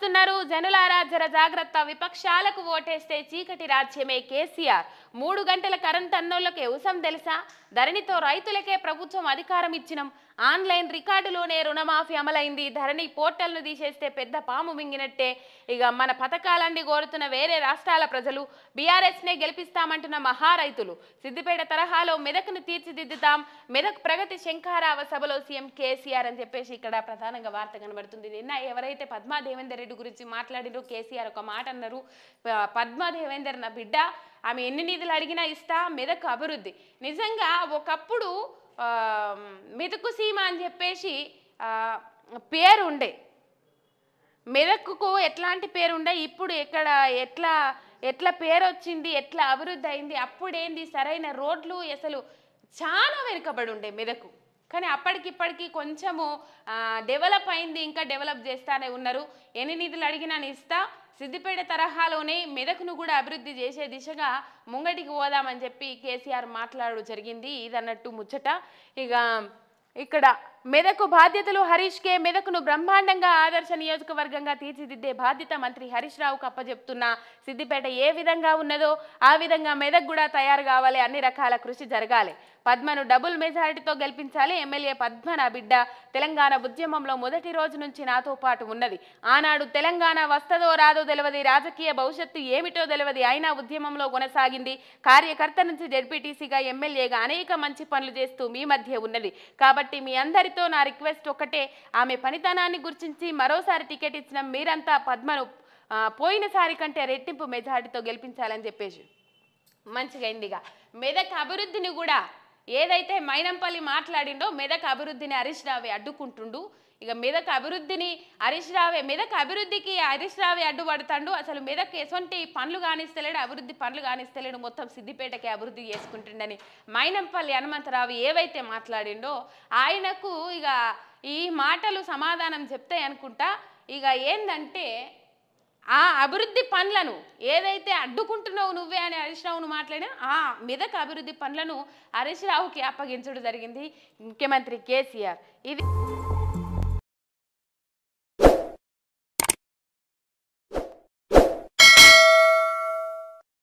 వస్తున్నారు జనులారా జర జాగ్రత్త విపక్షాలకు ఓటేస్తే చీకటి రాజ్యమే కేసీఆర్ మూడు గంటల కరెంట్ అన్నోళ్లకు ఉసం తెలుసా ధరణితో రైతులకే ప్రభుత్వం అధికారం ఇచ్చినాం ఆన్లైన్ రికార్డులోనే రుణమాఫీ అమలైంది ధరణి పోర్టల్ను తీసేస్తే పెద్ద పాము మింగినట్టే ఇక మన పథకాలన్నీ కోరుతున్న వేరే రాష్ట్రాల ప్రజలు బీఆర్ఎస్నే గెలిపిస్తామంటున్న మహారైతులు సిద్దిపేట తరహాలో మెదక్ను తీర్చిదిద్దుతాం మెదక్ ప్రగతి శంఖారావ సభలో సీఎం కేసీఆర్ అని చెప్పేసి ఇక్కడ ప్రధానంగా వార్త కనబడుతుంది నిన్న ఎవరైతే పద్మా దేవేందర్ రెడ్డి గురించి మాట్లాడినారు కేసీఆర్ ఒక మాట అన్నారు పద్మా దేవేందర్ నా బిడ్డ ఆమె ఎన్ని నిధులు అడిగినా ఇస్తా మెదక్ అభివృద్ధి నిజంగా ఒకప్పుడు మెదకు సీమ అని చెప్పేసి పేరు ఉండే మెదక్కు ఎట్లాంటి పేరు ఉండే ఇప్పుడు ఎక్కడ ఎట్లా ఎట్లా పేరు వచ్చింది ఎట్లా అభివృద్ధి అయింది అప్పుడేంది సరైన రోడ్లు అసలు చాలా వెనుకబడి ఉండే మెదకు కానీ అప్పటికిప్పటికి కొంచెము డెవలప్ అయింది ఇంకా డెవలప్ చేస్తానే ఉన్నారు ఎన్ని నిధులు అడిగినా ఇస్తా సిద్దిపేట తరహాలోనే మెదకును కూడా అభివృద్ధి చేసే దిశగా ముంగటికి పోదామని చెప్పి కేసీఆర్ మాట్లాడు జరిగింది ఇదన్నట్టు ముచ్చట ఇక ఇక్కడ మెదకు బాధ్యతలు హరీష్ కే మెదకును బ్రహ్మాండంగా ఆదర్శ నియోజకవర్గంగా తీర్చిదిద్దే బాధ్యత మంత్రి హరీష్ రావుకు అప్పజెప్తున్నా సిద్దిపేట ఏ విధంగా ఉన్నదో ఆ విధంగా మెదక్ కూడా తయారు కావాలి అన్ని రకాల కృషి జరగాలి పద్మను డబుల్ మెజారిటీతో గెలిపించాలి ఎమ్మెల్యే పద్మ నా బిడ్డ తెలంగాణ ఉద్యమంలో మొదటి రోజు నుంచి నాతో పాటు ఉన్నది ఆనాడు తెలంగాణ వస్తదో రాదో తెలియదు రాజకీయ భవిష్యత్తు ఏమిటో తెలియదు అయినా ఉద్యమంలో కొనసాగింది కార్యకర్త నుంచి జడ్పీటీసీగా ఎమ్మెల్యేగా అనేక మంచి పనులు చేస్తూ మీ మధ్య ఉన్నది కాబట్టి మీ అందరి అందరితో నా రిక్వెస్ట్ ఒకటే ఆమె పనితనాన్ని గుర్తించి మరోసారి టికెట్ ఇచ్చిన మీరంతా పద్మను పోయినసారి కంటే రెట్టింపు మెజార్టీతో గెలిపించాలని చెప్పేసి మంచిగా ఇందిగా మెదక్ అభివృద్ధిని కూడా ఏదైతే మైనంపల్లి మాట్లాడిండో మెదక్ అభివృద్ధిని హరీష్ రావి అడ్డుకుంటుండు ఇక మెదక్ అభివృద్ధిని హరీష్ రావే మెదక్ అభివృద్ధికి హరీష్ రావే అడ్డుపడతాడు అసలు మెదక్ ఎటువంటి పనులు కానిస్తలేడు అభివృద్ధి పనులు కానిస్తలేడు మొత్తం సిద్దిపేటకి అభివృద్ధి చేసుకుంటుండని మైనంపల్లి హనుమంతరావు ఏవైతే మాట్లాడిండో ఆయనకు ఇక ఈ మాటలు సమాధానం చెప్తాయి అనుకుంటా ఇక ఏందంటే ఆ అభివృద్ధి పనులను ఏదైతే అడ్డుకుంటున్నావు నువ్వే అని హరీష్ రావును మాట్లాడినా ఆ మెదక్ అభివృద్ధి పనులను హరీష్ రావుకి అప్పగించడం జరిగింది ముఖ్యమంత్రి కేసీఆర్ ఇది